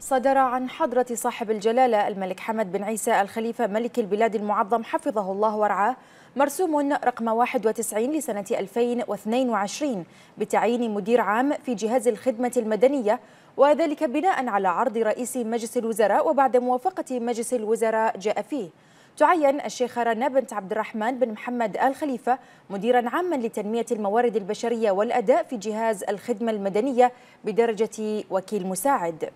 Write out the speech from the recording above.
صدر عن حضرة صاحب الجلالة الملك حمد بن عيسى الخليفة ملك البلاد المعظم حفظه الله ورعاه مرسوم رقم 91 لسنة 2022 بتعيين مدير عام في جهاز الخدمة المدنية وذلك بناء على عرض رئيس مجلس الوزراء وبعد موافقة مجلس الوزراء جاء فيه تعين الشيخ رنا بنت عبد الرحمن بن محمد آل خليفة مديرا عاما لتنمية الموارد البشرية والأداء في جهاز الخدمة المدنية بدرجة وكيل مساعد